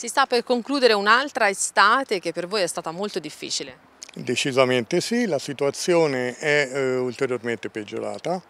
Si sta per concludere un'altra estate che per voi è stata molto difficile. Decisamente sì, la situazione è eh, ulteriormente peggiorata.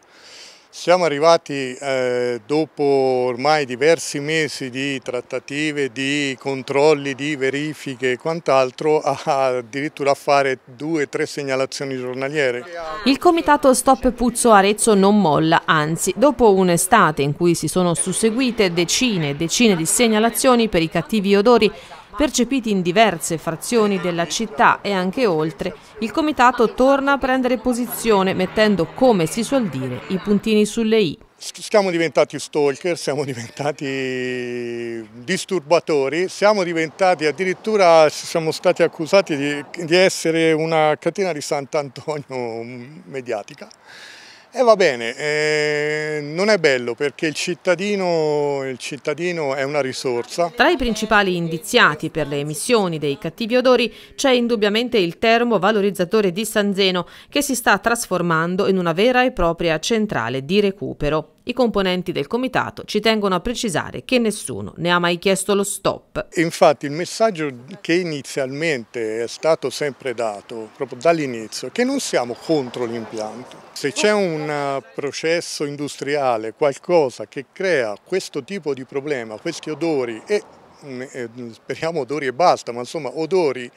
Siamo arrivati eh, dopo ormai diversi mesi di trattative, di controlli, di verifiche e quant'altro a addirittura a fare due o tre segnalazioni giornaliere. Il comitato Stop Puzzo Arezzo non molla, anzi dopo un'estate in cui si sono susseguite decine e decine di segnalazioni per i cattivi odori Percepiti in diverse frazioni della città e anche oltre, il comitato torna a prendere posizione mettendo, come si suol dire, i puntini sulle i. Siamo diventati stalker, siamo diventati disturbatori, siamo diventati addirittura, siamo stati accusati di, di essere una catena di Sant'Antonio mediatica. E eh, va bene, eh, non è bello perché il cittadino, il cittadino, è una risorsa. Tra i principali indiziati per le emissioni dei cattivi odori c'è indubbiamente il termovalorizzatore di San Zeno che si sta trasformando in una vera e propria centrale di recupero. I componenti del comitato ci tengono a precisare che nessuno ne ha mai chiesto lo stop. Infatti il messaggio che inizialmente è stato sempre dato, proprio dall'inizio, è che non siamo contro l'impianto. Se c'è un eh, processo industriale, qualcosa che crea questo tipo di problema, questi odori e mm, eh, speriamo odori e basta, ma insomma odori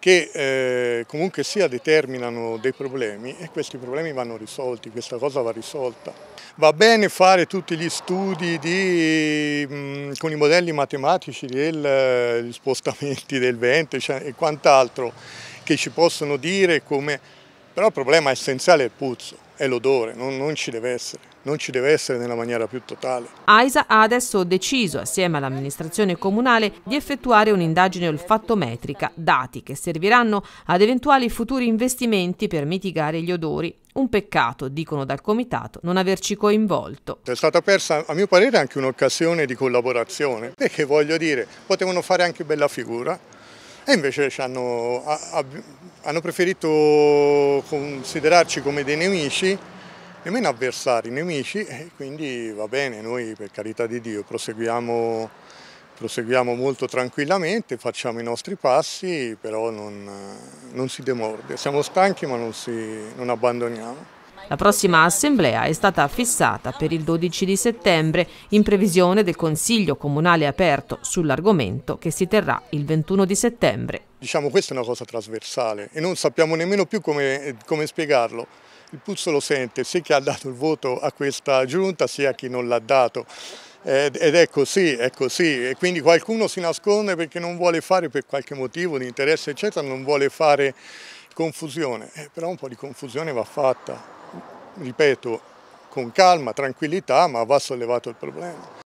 che eh, comunque sia determinano dei problemi e questi problemi vanno risolti, questa cosa va risolta. Va bene fare tutti gli studi di, mh, con i modelli matematici degli eh, spostamenti del vento cioè, e quant'altro che ci possono dire come... però il problema essenziale è il puzzo, è l'odore, non, non ci deve essere non ci deve essere nella maniera più totale. AISA ha adesso deciso, assieme all'amministrazione comunale, di effettuare un'indagine olfattometrica, dati che serviranno ad eventuali futuri investimenti per mitigare gli odori. Un peccato, dicono dal Comitato, non averci coinvolto. È stata persa, a mio parere, anche un'occasione di collaborazione, perché voglio dire, potevano fare anche bella figura, e invece hanno, hanno preferito considerarci come dei nemici nemmeno avversari, nemici, e quindi va bene, noi per carità di Dio proseguiamo, proseguiamo molto tranquillamente, facciamo i nostri passi, però non, non si demorde, siamo stanchi ma non, si, non abbandoniamo. La prossima assemblea è stata fissata per il 12 di settembre in previsione del Consiglio Comunale aperto sull'argomento che si terrà il 21 di settembre. Diciamo questa è una cosa trasversale e non sappiamo nemmeno più come, come spiegarlo. Il Puzzo lo sente, sia chi ha dato il voto a questa giunta sia chi non l'ha dato. Ed, è così, è così. E quindi qualcuno si nasconde perché non vuole fare per qualche motivo di interesse eccetera, non vuole fare confusione. Eh, però un po' di confusione va fatta ripeto, con calma, tranquillità, ma va sollevato il problema.